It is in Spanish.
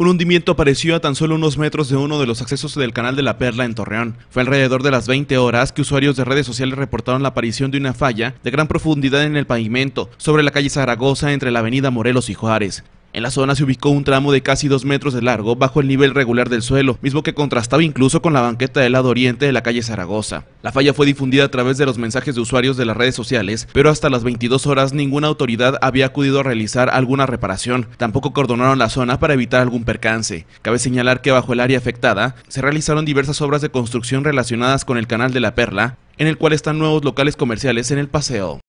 Un hundimiento apareció a tan solo unos metros de uno de los accesos del canal de la Perla en Torreón. Fue alrededor de las 20 horas que usuarios de redes sociales reportaron la aparición de una falla de gran profundidad en el pavimento sobre la calle Zaragoza entre la avenida Morelos y Juárez. En la zona se ubicó un tramo de casi dos metros de largo bajo el nivel regular del suelo, mismo que contrastaba incluso con la banqueta del lado oriente de la calle Zaragoza. La falla fue difundida a través de los mensajes de usuarios de las redes sociales, pero hasta las 22 horas ninguna autoridad había acudido a realizar alguna reparación. Tampoco cordonaron la zona para evitar algún percance. Cabe señalar que bajo el área afectada se realizaron diversas obras de construcción relacionadas con el canal de la Perla, en el cual están nuevos locales comerciales en el paseo.